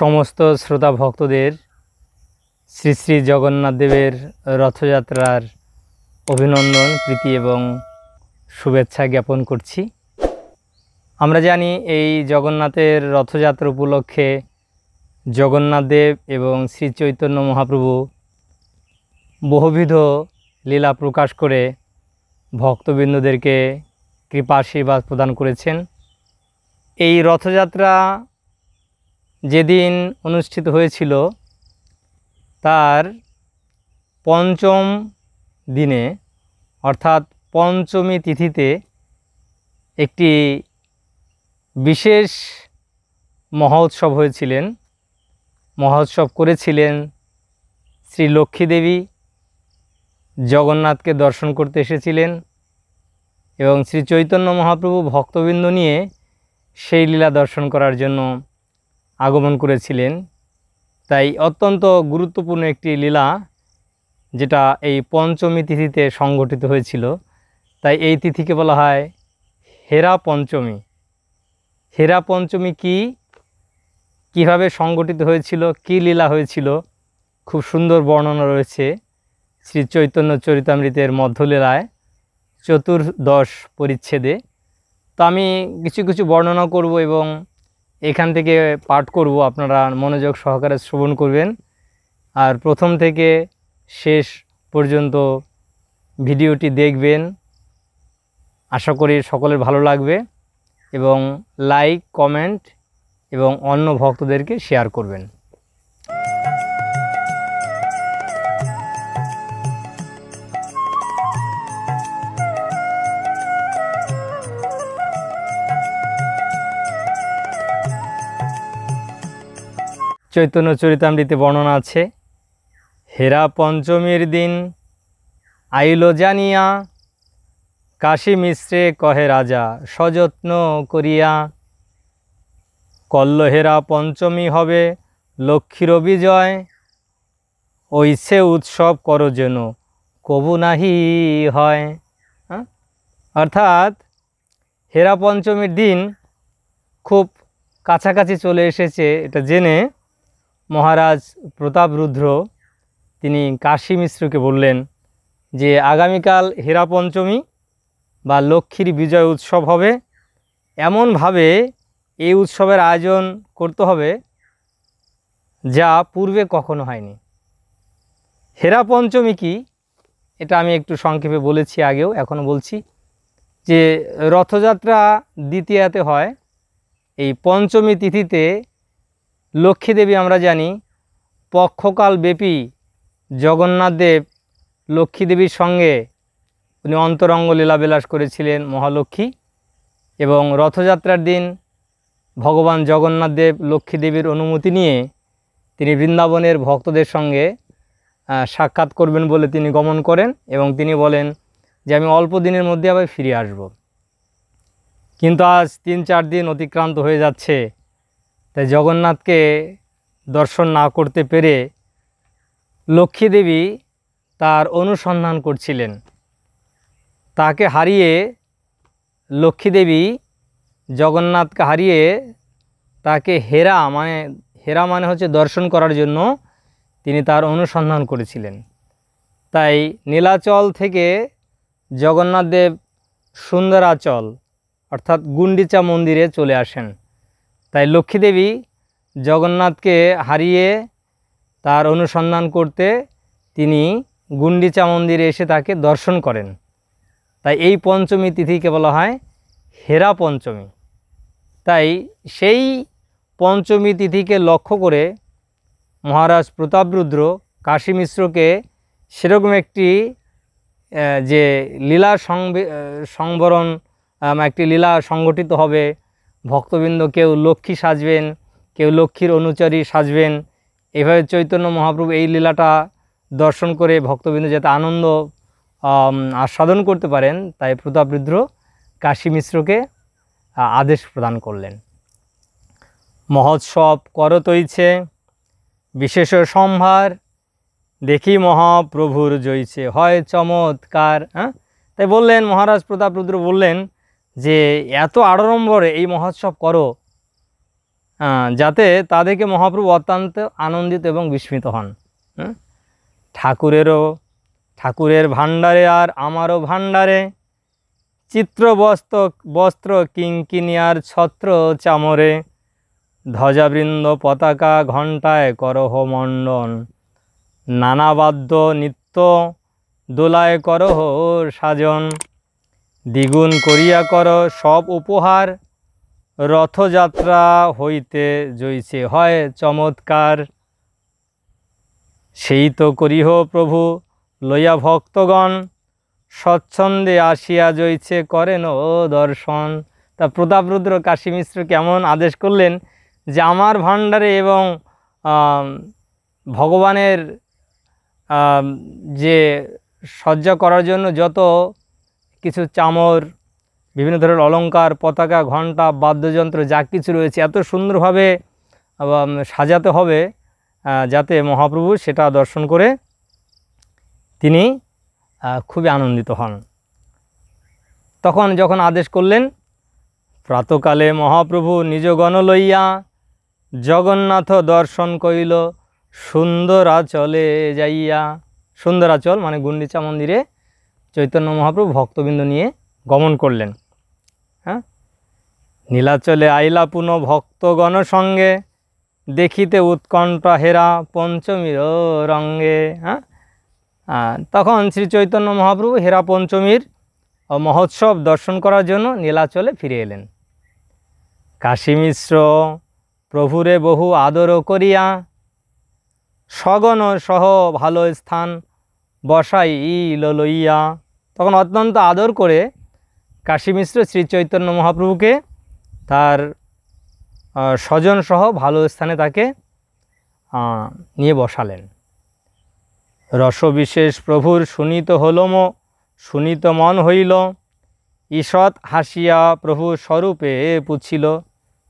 সমস্ত শ্রোতা ভক্তদের শ্রী শ্রী জগন্নাথ দেবের রথযাত্রার অভিনন্দন প্রীতি এবং শুভেচ্ছা জ্ঞাপন করছি আমরা জানি এই জগন্নাথের রথযাত্রা উপলক্ষে জগন্নাথ দেব এবং শ্রী চৈতন্য মহাপ্রভু বহুবিধ লীলা প্রকাশ করে ভক্তবৃন্দদেরকে কৃপা আশীর্বাদ প্রদান করেছেন এই রথযাত্রা যেদিন অনুষ্ঠিত হয়েছিল তার পঞ্চম দিনে অর্থাৎ পঞ্চমী তিথিতে একটি বিশেষ মহোৎসব হয়েছিলেন মহোৎসব করেছিলেন শ্রী লক্ষ্মীদেবী জগন্নাথকে দর্শন করতে এসেছিলেন এবং শ্রী চৈতন্য মহাপ্রভু ভক্তবৃন্দ নিয়ে সেই লীলা দর্শন করার জন্য আগমন করেছিলেন তাই অত্যন্ত গুরুত্বপূর্ণ একটি লীলা যেটা এই পঞ্চমী তিথিতে সংগঠিত হয়েছিল তাই এই তিথিকে বলা হয় হেরা পঞ্চমী হেরা পঞ্চমী কি কিভাবে সংগঠিত হয়েছিল কি লীলা হয়েছিল খুব সুন্দর বর্ণনা রয়েছে শ্রী চৈতন্য চরিতামৃতের মধ্যলীলায় চতুর্দশ পরিচ্ছেদে তো আমি কিছু কিছু বর্ণনা করব এবং এখান থেকে পাঠ করব আপনারা মনোযোগ সহকারে শ্রবণ করবেন আর প্রথম থেকে শেষ পর্যন্ত ভিডিওটি দেখবেন আশা করি সকলের ভালো লাগবে এবং লাইক কমেন্ট এবং অন্য ভক্তদেরকে শেয়ার করবেন চৈতন্য চরিতামৃতে বর্ণনা আছে হেরা পঞ্চমীর দিন আইল জানিয়া কাশী মিশ্রে কহে রাজা সযত্ন করিয়া কল্ল হেরা পঞ্চমী হবে লক্ষ্মীর বিজয় ঐসে উৎসব করো যেন কবু নাহি হয় হ্যাঁ? অর্থাৎ হেরা পঞ্চমীর দিন খুব কাছাকাছি চলে এসেছে এটা জেনে মহারাজ প্রতাপ রুদ্র তিনি কাশী মিশ্রকে বললেন যে আগামীকাল হীরা পঞ্চমী বা লক্ষ্মীর বিজয় উৎসব হবে এমনভাবে এই উৎসবের আয়োজন করতে হবে যা পূর্বে কখনো হয়নি হেরা পঞ্চমী কি এটা আমি একটু সংক্ষেপে বলেছি আগেও এখনও বলছি যে রথযাত্রা দ্বিতীয়াতে হয় এই পঞ্চমী তিথিতে লক্ষ্মীদেবী আমরা জানি পক্ষকাল ব্যাপী জগন্নাথ দেব লক্ষ্মীদেবীর সঙ্গে উনি অন্তরঙ্গ লীলাবিলাস করেছিলেন মহালক্ষ্মী এবং রথযাত্রার দিন ভগবান জগন্নাথ দেব লক্ষ্মীদেবীর অনুমতি নিয়ে তিনি বৃন্দাবনের ভক্তদের সঙ্গে সাক্ষাৎ করবেন বলে তিনি গমন করেন এবং তিনি বলেন যে আমি অল্প দিনের মধ্যে আবার ফিরে আসব কিন্তু আজ তিন চার দিন অতিক্রান্ত হয়ে যাচ্ছে তাই জগন্নাথকে দর্শন না করতে পেরে লক্ষ্মীদেবী তার অনুসন্ধান করছিলেন তাকে হারিয়ে লক্ষ্মীদেবী জগন্নাথকে হারিয়ে তাকে হেরা মানে হেরা মানে হচ্ছে দর্শন করার জন্য তিনি তার অনুসন্ধান করেছিলেন তাই নীলাচল থেকে জগন্নাথদেব সুন্দরাচল অর্থাৎ গুন্ডিচা মন্দিরে চলে আসেন তাই লক্ষ্মীদেবী জগন্নাথকে হারিয়ে তার অনুসন্ধান করতে তিনি গুন্ডিচা মন্দিরে এসে তাকে দর্শন করেন তাই এই পঞ্চমী তিথিকে বলা হয় হেরা পঞ্চমী তাই সেই পঞ্চমী তিথিকে লক্ষ্য করে মহারাজ প্রতাপরুদ্র কাশী মিশ্রকে সেরকম একটি যে লীলা সংবরণ একটি লীলা সংগঠিত হবে ভক্তবৃন্দ কেউ লক্ষ্মী সাজবেন কেউ লক্ষ্মীর অনুচারী সাজবেন এভাবে চৈতন্য মহাপ্রভু এই লীলাটা দর্শন করে ভক্তবৃন্দ যাতে আনন্দ আস্বাদন করতে পারেন তাই প্রতাপরুদ্র কাশী মিশ্রকে আদেশ প্রদান করলেন মহোৎসব কর ইচ্ছে বিশেষ সম্ভার দেখি মহাপ্রভুর জয়ছে হয় চমৎকার হ্যাঁ তাই বললেন মহারাজ প্রতাপরুদ্র বললেন যে এত আড়ম্বরে এই মহোৎসব করো যাতে তাদেরকে মহাপ্রভু অত্যন্ত আনন্দিত এবং বিস্মিত হন ঠাকুরেরও ঠাকুরের ভাণ্ডারে আর আমারও ভাণ্ডারে চিত্র বস্ত্র বস্ত্র কিঙ্কিনিয়ার ছত্র চামরে ধ্বজাবৃন্দ পতাকা ঘণ্টায় করহ মণ্ডন নানাবাদ্য নিত্য দোলায় করহ সাজন দ্বিগুণ করিয়া কর সব উপহার রথযাত্রা হইতে জৈছে হয় চমৎকার সেই তো করিহ প্রভু লইয়া ভক্তগণ স্বচ্ছন্দে আসিয়া জৈছে করেন ও দর্শন তা প্রতাপরুদ্র কাশী মিশ্র কেমন আদেশ করলেন যে আমার ভাণ্ডারে এবং ভগবানের যে সজ্জা করার জন্য যত কিছু চামর বিভিন্ন ধরনের অলঙ্কার পতাকা ঘণ্টা বাদ্যযন্ত্র যা কিছু রয়েছে এত সুন্দরভাবে সাজাতে হবে যাতে মহাপ্রভু সেটা দর্শন করে তিনি খুবই আনন্দিত হন তখন যখন আদেশ করলেন প্রাতকালে মহাপ্রভু নিজ গণ লইয়া জগন্নাথ দর্শন করিল সুন্দরাচলে যাইয়া সুন্দরাচল মানে গুন্ডিচা মন্দিরে চৈতন্য মহাপ্রভু ভক্তবৃন্দ নিয়ে গমন করলেন হ্যাঁ নীলাচলে আইলা পুন ভক্তগণ সঙ্গে দেখিতে উৎকণ্ঠা হেরা পঞ্চমীর রঙ্গে হ্যাঁ তখন শ্রী চৈতন্য মহাপ্রভু হেরা পঞ্চমীর মহোৎসব দর্শন করার জন্য নীলাচলে ফিরে এলেন কাশী মিশ্র প্রভুরে বহু আদর করিয়া সগণ সহ ভালো স্থান বসাই লইয়া তখন অত্যন্ত আদর করে কাশী মিশ্র শ্রী চৈতন্য মহাপ্রভুকে তার স্বজনসহ ভালো স্থানে তাকে নিয়ে বসালেন রসবিশেষ প্রভুর শুনিত হলম শুনিত মন হইল ঈষৎ হাসিয়া প্রভু স্বরূপে পুছিল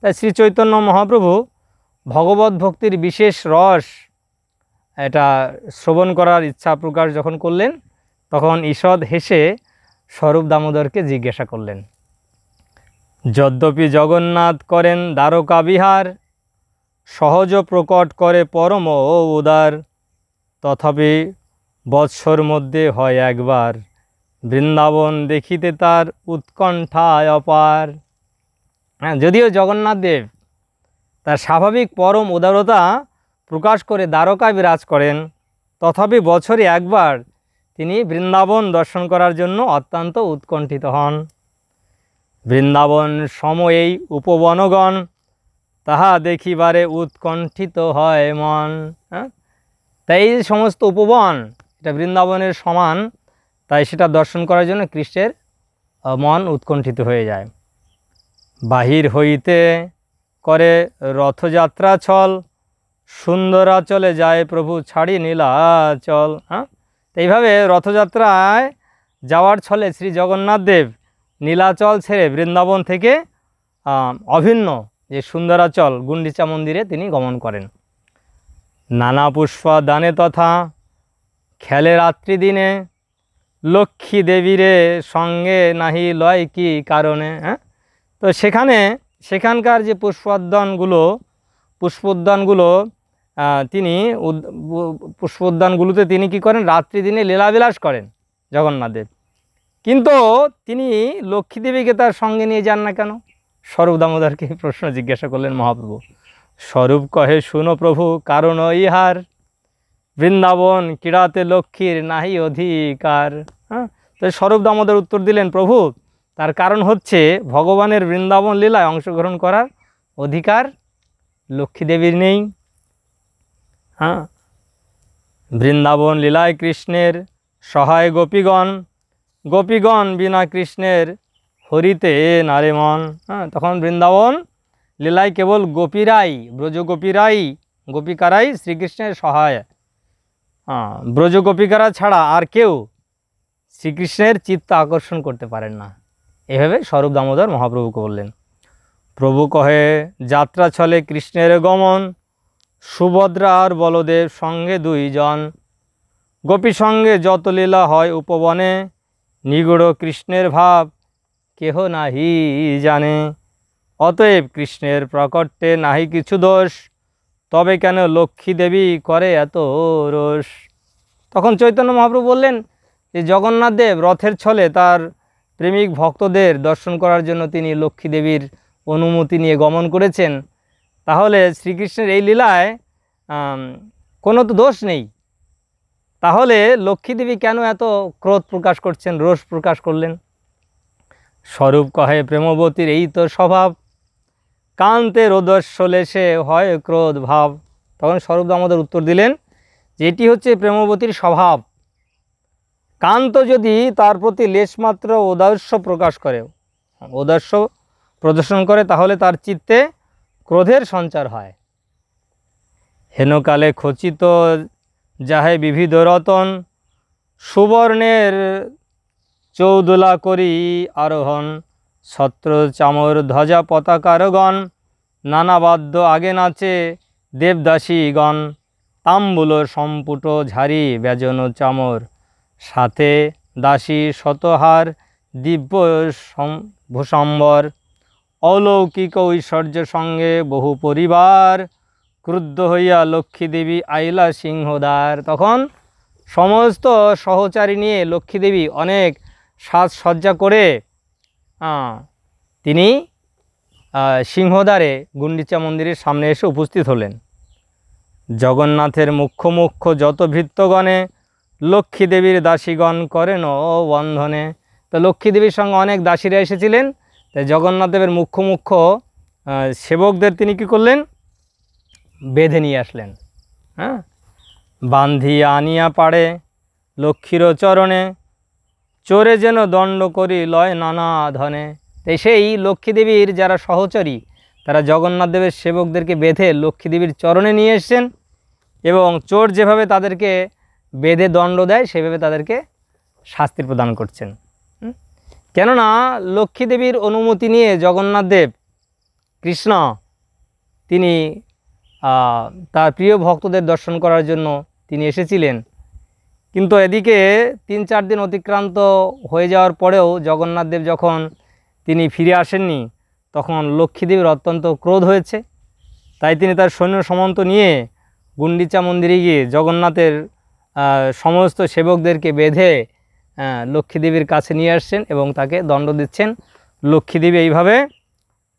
তাই শ্রী চৈতন্য মহাপ্রভু ভগবত ভক্তির বিশেষ রস এটা শ্রবণ করার ইচ্ছা প্রকাশ যখন করলেন তখন ঈষদ হেসে স্বরূপ দামোদরকে জিজ্ঞাসা করলেন যদ্যপি জগন্নাথ করেন দ্বারকা বিহার সহজ প্রকট করে পরম ও উদার তথাপি বৎসর মধ্যে হয় একবার বৃন্দাবন দেখিতে তার উৎকণ্ঠায় অপার হ্যাঁ, যদিও জগন্নাথ দেব তার স্বাভাবিক পরম উদারতা প্রকাশ করে দ্বারকায় বিরাজ করেন তথাপি বছরে একবার তিনি বৃন্দাবন দর্শন করার জন্য অত্যন্ত উৎকণ্ঠিত হন বৃন্দাবন সময়েই উপবনগণ তাহা দেখিবারে উৎকণ্ঠিত হয় মন হ্যাঁ তাই এই সমস্ত উপবন এটা বৃন্দাবনের সমান তাই সেটা দর্শন করার জন্য কৃষ্ণের মন উৎকণ্ঠিত হয়ে যায় বাহির হইতে করে রথযাত্রা চল সুন্দরা চলে যায় প্রভু ছাড়ি নীলা চল হ্যাঁ তো এইভাবে রথযাত্রায় যাওয়ার ছলে শ্রী জগন্নাথ দেব নীলাচল ছেড়ে বৃন্দাবন থেকে অভিন্ন যে সুন্দরাচল গুন্ডিচা মন্দিরে তিনি গমন করেন নানা পুষ্প দানে তথা খেলে রাত্রি দিনে লক্ষ্মী দেবীরে সঙ্গে নাহি লয় কি কারণে হ্যাঁ তো সেখানে সেখানকার যে পুষ্পোদ্যানগুলো পুষ্পোদ্যানগুলো তিনি পুষ্প উদ্যানগুলোতে তিনি কি করেন রাত্রি দিনে লীলাবিলাস করেন জগন্নাথদেব কিন্তু তিনি লক্ষ্মীদেবীকে তার সঙ্গে নিয়ে যান না কেন স্বরূপ দামোদরকে প্রশ্ন জিজ্ঞাসা করলেন মহাপ্রভু স্বরূপ কহে শুনো প্রভু কারণ ইহার বৃন্দাবন ক্রীড়াতে লক্ষ্মীর নাহি অধিকার হ্যাঁ তো স্বরূপ দামোদর উত্তর দিলেন প্রভু তার কারণ হচ্ছে ভগবানের বৃন্দাবন লীলায় অংশগ্রহণ করার অধিকার লক্ষ্মীদেবীর নেই হ্যাঁ বৃন্দাবন লীলায় কৃষ্ণের সহায় গোপীগণ গোপীগণ বিনা কৃষ্ণের হরিতে নারে মন হ্যাঁ তখন বৃন্দাবন লীলায় কেবল গোপীরাই ব্রজ গোপীরাই গোপিকারাই শ্রীকৃষ্ণের সহায় হ্যাঁ ব্রজ গোপিকারা ছাড়া আর কেউ শ্রীকৃষ্ণের চিত্ত আকর্ষণ করতে পারেন না এভাবে স্বরূপ দামোদর মহাপ্রভুকে বললেন প্রভু কহে যাত্রা ছলে কৃষ্ণের গমন সুভদ্রা আর বলদেব সঙ্গে দুইজন গোপী সঙ্গে যত লীলা হয় উপবনে নিগুড় কৃষ্ণের ভাব কেহ নাহি জানে অতএব কৃষ্ণের প্রকটে নাহি কিছু দোষ তবে কেন লক্ষ্মী দেবী করে এত রোষ তখন চৈতন্য মহাপ্রভু বললেন যে জগন্নাথ দেব রথের ছলে তার প্রেমিক ভক্তদের দর্শন করার জন্য তিনি লক্ষ্মী দেবীর অনুমতি নিয়ে গমন করেছেন তাহলে শ্রীকৃষ্ণের এই লীলায় কোনো তো দোষ নেই তাহলে লক্ষ্মীদেবী কেন এত ক্রোধ প্রকাশ করছেন রোষ প্রকাশ করলেন স্বরূপ কহে প্রেমবতীর এই তো স্বভাব কান্তে রোদস্বলে সে হয় ক্রোধ ভাব তখন স্বরূপ আমাদের উত্তর দিলেন যেটি হচ্ছে প্রেমবতীর স্বভাব কান্ত যদি তার প্রতি লেশমাত্র ঔদাস্য প্রকাশ করে ঔদাস্য প্রদর্শন করে তাহলে তার চিত্তে ক্রোধের সঞ্চার হয় হেনকালে খচিত যাহে বিবিধ রতন সুবর্ণের চৌদোলা করি আরোহণ ছত্র চামর ধ্বজা পতাকারগণ নানা বাদ্য আগে নাচে দেবদাসীগণ তাম্বুল সম্পুট ঝাড়ি ব্যজন চামর সাথে দাসী শতহার দিব্য ভূসম্বর অলৌকিক ঐশ্বর্য সঙ্গে বহু পরিবার ক্রুদ্ধ হইয়া লক্ষ্মীদেবী আইলা সিংহদ্বার তখন সমস্ত সহচারী নিয়ে লক্ষ্মীদেবী অনেক সাজসজ্জা করে তিনি সিংহদ্বারে গুন্ডিচা মন্দিরের সামনে এসে উপস্থিত হলেন জগন্নাথের মুখ্য মুখ্য যত ভৃত্যগণে লক্ষ্মীদেবীর দাসীগণ করেন ও বন্ধনে তো লক্ষ্মীদেবীর সঙ্গে অনেক দাসীরা এসেছিলেন তাই জগন্নাথদেবের মুখ্য মুখ্য সেবকদের তিনি কি করলেন বেঁধে নিয়ে আসলেন হ্যাঁ বান্ধি আনিয়া পাড়ে লক্ষ্মীর চরণে চোরে যেন দণ্ড করি লয় নানা ধনে তাই সেই লক্ষ্মীদেবীর যারা সহচরী তারা জগন্নাথদেবের সেবকদেরকে বেঁধে লক্ষ্মীদেবীর চরণে নিয়ে এসছেন এবং চোর যেভাবে তাদেরকে বেঁধে দণ্ড দেয় সেভাবে তাদেরকে শাস্তি প্রদান করছেন কেননা লক্ষ্মীদেবীর অনুমতি নিয়ে জগন্নাথ দেব কৃষ্ণ তিনি তার প্রিয় ভক্তদের দর্শন করার জন্য তিনি এসেছিলেন কিন্তু এদিকে তিন চার দিন অতিক্রান্ত হয়ে যাওয়ার পরেও জগন্নাথ দেব যখন তিনি ফিরে আসেননি তখন লক্ষ্মীদেবীর অত্যন্ত ক্রোধ হয়েছে তাই তিনি তার সৈন্য সমন্ত নিয়ে গুন্ডিচা মন্দিরে গিয়ে জগন্নাথের সমস্ত সেবকদেরকে বেঁধে লক্ষ্মীদেবীর কাছে নিয়ে আসছেন এবং তাকে দণ্ড দিচ্ছেন লক্ষ্মীদেবী এইভাবে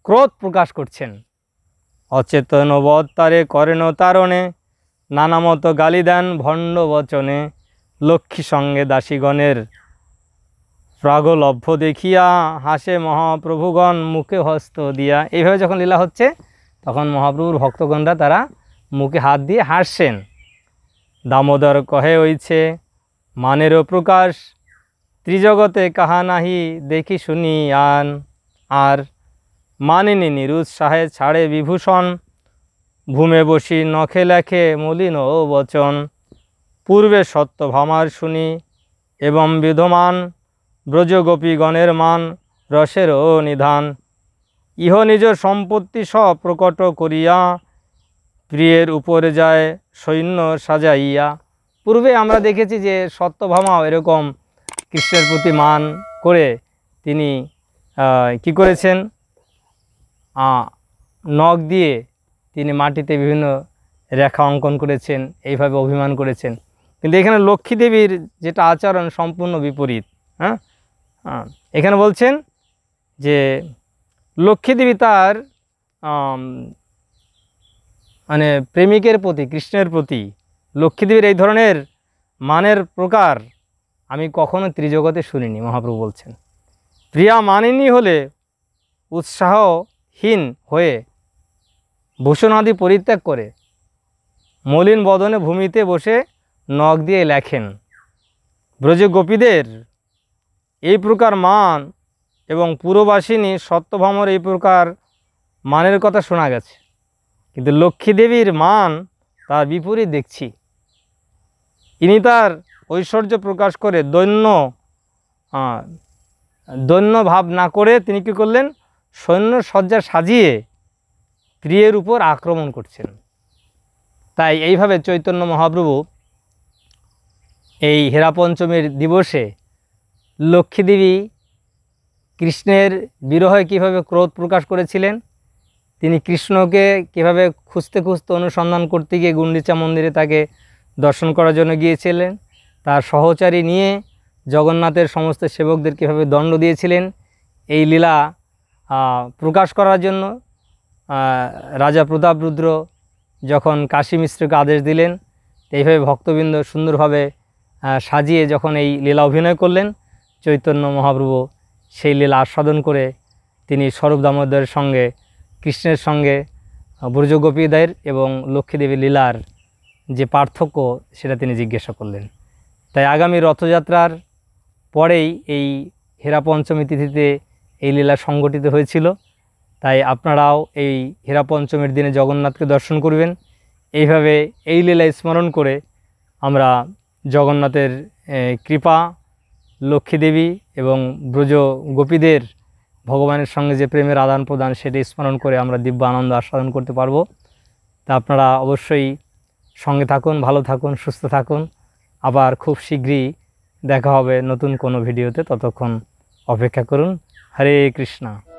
ক্রোধ প্রকাশ করছেন অচেতন বত্তারে করেন তারণে গালি দেন ভণ্ড বচনে লক্ষ্মী সঙ্গে দাসীগণের প্রাগলভ্য দেখিয়া হাসে মহাপ্রভুগণ মুখে হস্ত দিয়া এইভাবে যখন লীলা হচ্ছে তখন মহাপ্রভুর ভক্তগণরা তারা মুখে হাত দিয়ে হাসছেন দামোদর কহে হইছে মানেরও প্রকাশ ত্রিজগতে কাহা নাহি দেখি শুনি আন আর মানিনি নিরুৎসাহে ছাড়ে বিভূষণ ভূমে বসি নখে লেখে মলিন ও বচন পূর্বে সত্যভামার শুনি এবং বিধমান ব্রজগোপীগণের মান রসেরও নিধান ইহ নিজ সম্পত্তি সব প্রকট করিয়া প্রিয়ের উপরে যায় সৈন্য সাজাইয়া পূর্বে আমরা দেখেছি যে সত্যভামাও এরকম কৃষ্ণের প্রতি মান করে তিনি কি করেছেন নখ দিয়ে তিনি মাটিতে বিভিন্ন রেখা অঙ্কন করেছেন এইভাবে অভিমান করেছেন কিন্তু এখানে লক্ষ্মী দেবীর যেটা আচরণ সম্পূর্ণ বিপরীত হ্যাঁ এখানে বলছেন যে লক্ষ্মী দেবী তার মানে প্রেমিকের প্রতি কৃষ্ণের প্রতি লক্ষ্মীদেবীর এই ধরনের মানের প্রকার আমি কখনো ত্রিজগতে শুনিনি মহাপ্রভু বলছেন প্রিয়া মানিনি হলে উৎসাহহীন হয়ে ভূষণাদি পরিত্যাগ করে মলিন বদনে ভূমিতে বসে নখ দিয়ে লেখেন ব্রজ গোপীদের এই প্রকার মান এবং পুরবাসিনী সত্যভামর এই প্রকার মানের কথা শোনা গেছে কিন্তু লক্ষ্মী দেবীর মান তার বিপরীত দেখছি ইনি তার ঐশ্বর্য প্রকাশ করে দৈন্য দৈন্য ভাব না করে তিনি কি করলেন সৈন্য সজ্জা সাজিয়ে প্রিয়ের উপর আক্রমণ করছেন তাই এইভাবে চৈতন্য মহাপ্রভু এই হেরা পঞ্চমীর দিবসে লক্ষ্মীদেবী কৃষ্ণের বিরহে কিভাবে ক্রোধ প্রকাশ করেছিলেন তিনি কৃষ্ণকে কিভাবে খুঁজতে খুঁজতে অনুসন্ধান করতে গিয়ে গুন্ডিচা মন্দিরে তাকে দর্শন করার জন্য গিয়েছিলেন তার সহচারী নিয়ে জগন্নাথের সমস্ত সেবকদের কীভাবে দণ্ড দিয়েছিলেন এই লীলা প্রকাশ করার জন্য রাজা প্রতাপ রুদ্র যখন কাশী মিশ্রকে আদেশ দিলেন এইভাবে ভক্তবৃন্দ সুন্দরভাবে সাজিয়ে যখন এই লীলা অভিনয় করলেন চৈতন্য মহাপ্রভু সেই লীলা আস্বাদন করে তিনি স্বরূপ দামোদরের সঙ্গে কৃষ্ণের সঙ্গে ব্রজগোপীদের এবং লক্ষ্মীদেবী লীলার যে পার্থক্য সেটা তিনি জিজ্ঞাসা করলেন তাই আগামী রথযাত্রার পরেই এই হেরা পঞ্চমী তিথিতে এই লীলা সংগঠিত হয়েছিল তাই আপনারাও এই হেরা পঞ্চমীর দিনে জগন্নাথকে দর্শন করবেন এইভাবে এই লীলা স্মরণ করে আমরা জগন্নাথের কৃপা লক্ষ্মীদেবী এবং ব্রজ গোপীদের ভগবানের সঙ্গে যে প্রেমের আদান প্রদান সেটি স্মরণ করে আমরা দিব্য আনন্দ আস্বাদন করতে পারবো তা আপনারা অবশ্যই সঙ্গে থাকুন ভালো থাকুন সুস্থ থাকুন আবার খুব শীঘ্রই দেখা হবে নতুন কোনো ভিডিওতে ততক্ষণ অপেক্ষা করুন হরে কৃষ্ণা